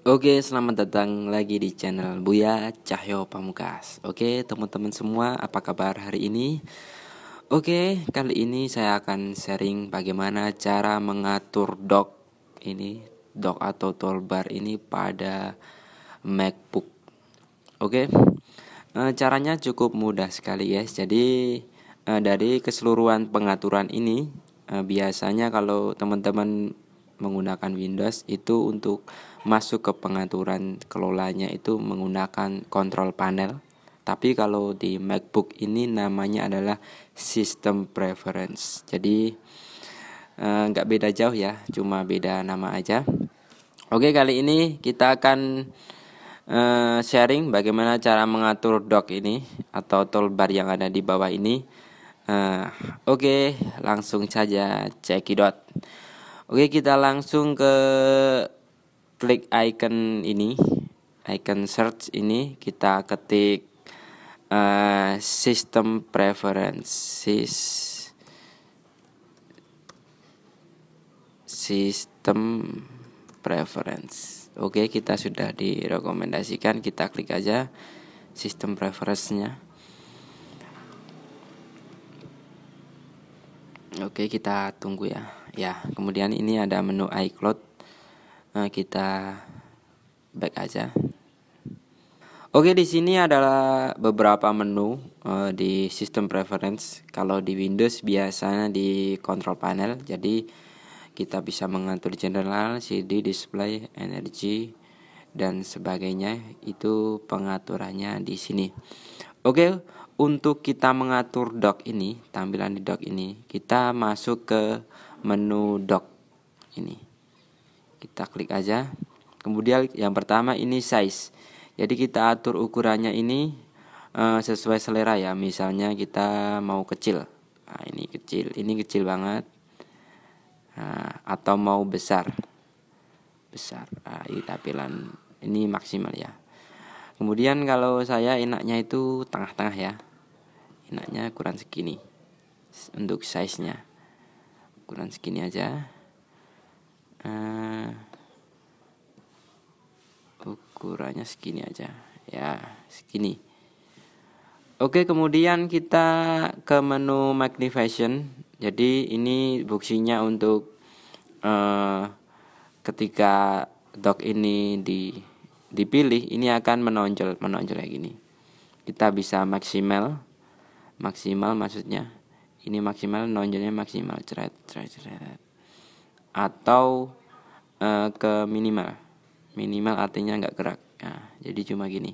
Oke, selamat datang lagi di channel Buya Cahyo Pamukas. Oke, teman-teman semua, apa kabar hari ini? Oke, kali ini saya akan sharing bagaimana cara mengatur dock ini, dock atau toolbar ini pada MacBook. Oke, eh, caranya cukup mudah sekali, ya. Jadi, eh, dari keseluruhan pengaturan ini, eh, biasanya kalau teman-teman menggunakan Windows itu untuk masuk ke pengaturan kelolanya itu menggunakan Control panel. Tapi kalau di MacBook ini namanya adalah System Preference. Jadi eh, nggak eh, beda jauh ya, cuma beda nama aja. Oke kali ini kita akan eh, sharing bagaimana cara mengatur dock ini atau toolbar yang ada di bawah ini. Uh, Oke, langsung saja cekidot. Oke, kita langsung ke klik icon ini, icon search ini kita ketik uh, system preferences system preference. Oke, kita sudah direkomendasikan, kita klik aja sistem preference-nya. Oke, kita tunggu ya ya kemudian ini ada menu iCloud nah, kita back aja Oke di sini adalah beberapa menu uh, di sistem preference. Kalau di Windows biasanya di control panel, jadi kita bisa mengatur general, CD, display, energy dan sebagainya. Itu pengaturannya di sini. Oke, untuk kita mengatur dock ini, tampilan di dock ini, kita masuk ke menu dock ini kita klik aja kemudian yang pertama ini size jadi kita atur ukurannya ini uh, sesuai selera ya misalnya kita mau kecil nah, ini kecil ini kecil banget nah, atau mau besar besar nah, ini tampilan ini maksimal ya kemudian kalau saya enaknya itu tengah-tengah ya enaknya kurang segini untuk size nya ukuran segini aja uh, ukurannya segini aja ya segini Oke, kemudian kita ke menu magnification. Jadi ini fungsinya untuk uh, ketika dock ini di, dipilih, ini akan menonjol, menonjol kayak gini. Kita bisa maksimal, maksimal maksudnya ini maksimal nonjolnya maksimal ceret ceret ceret atau uh, ke minimal minimal artinya nggak gerak nah, jadi cuma gini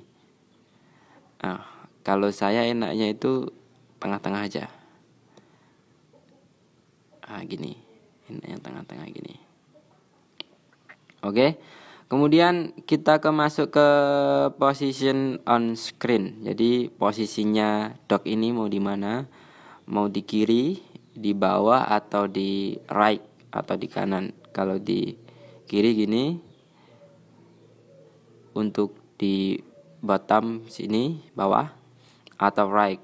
nah, kalau saya enaknya itu tengah-tengah aja ah gini enaknya tengah-tengah gini oke kemudian kita ke masuk ke position on screen jadi posisinya dock ini mau di mana mau di kiri di bawah atau di right atau di kanan kalau di kiri gini untuk di bottom sini bawah atau right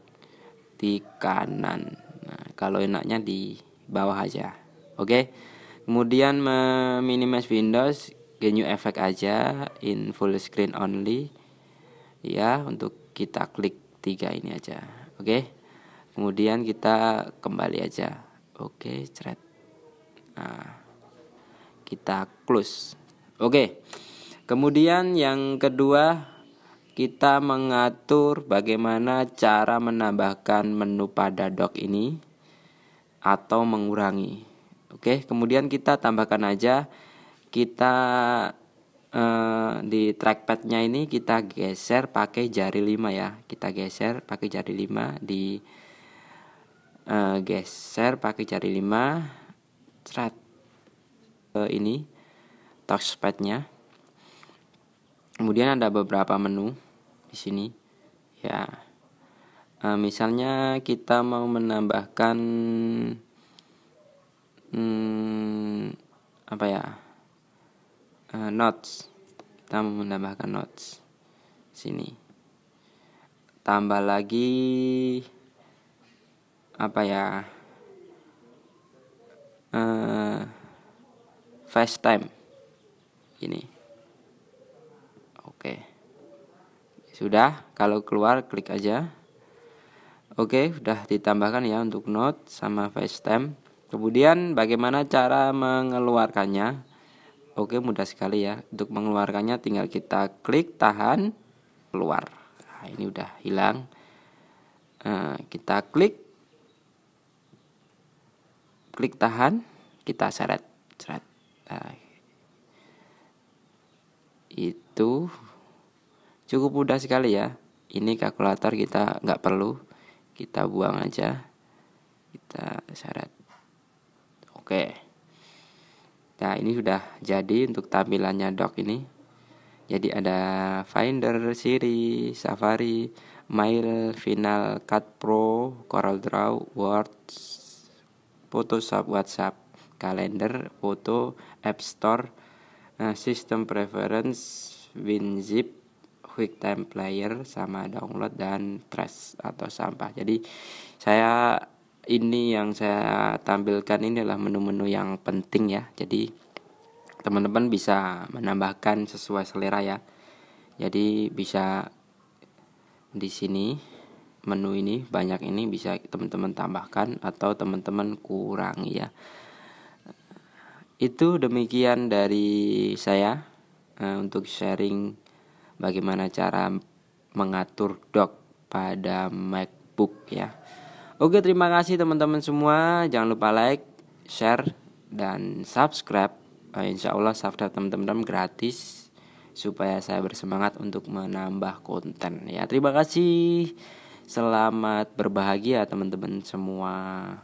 di kanan nah, kalau enaknya di bawah aja oke okay? kemudian minimize windows ke new effect aja in full screen only ya untuk kita klik tiga ini aja oke okay? kemudian kita kembali aja oke ceret nah kita close oke kemudian yang kedua kita mengatur bagaimana cara menambahkan menu pada dock ini atau mengurangi. Oke, kemudian kita tambahkan aja kita eh, di trackpadnya ini kita geser pakai jari 5 ya. Kita geser pakai jari 5 di uh, geser pakai jari 5 cerat ke ini touchpadnya kemudian ada beberapa menu di sini ya uh, misalnya kita mau menambahkan hmm, apa ya uh, notes kita mau menambahkan notes sini tambah lagi apa ya uh, time ini oke sudah kalau keluar klik aja oke sudah ditambahkan ya untuk note sama fast time kemudian bagaimana cara mengeluarkannya oke mudah sekali ya untuk mengeluarkannya tinggal kita klik tahan keluar nah, ini udah hilang nah, kita klik klik tahan kita seret seret nah, itu cukup mudah sekali ya ini kalkulator kita nggak perlu kita buang aja kita seret oke nah ini sudah jadi untuk tampilannya dok ini jadi ada Finder, Siri, Safari, Mail, Final Cut Pro, Corel Draw, Word, Photoshop, WhatsApp, kalender, foto, App Store, eh, sistem preference, WinZip, QuickTime Player, sama download dan trash atau sampah. Jadi saya ini yang saya tampilkan ini adalah menu-menu yang penting ya. Jadi teman-teman bisa menambahkan sesuai selera ya. Jadi bisa di sini menu ini banyak ini bisa teman-teman tambahkan atau teman-teman kurangi ya itu demikian dari saya uh, untuk sharing bagaimana cara mengatur dock pada MacBook ya oke terima kasih teman-teman semua jangan lupa like share dan subscribe uh, insya Allah subscribe teman-teman gratis supaya saya bersemangat untuk menambah konten ya terima kasih Selamat berbahagia teman-teman semua.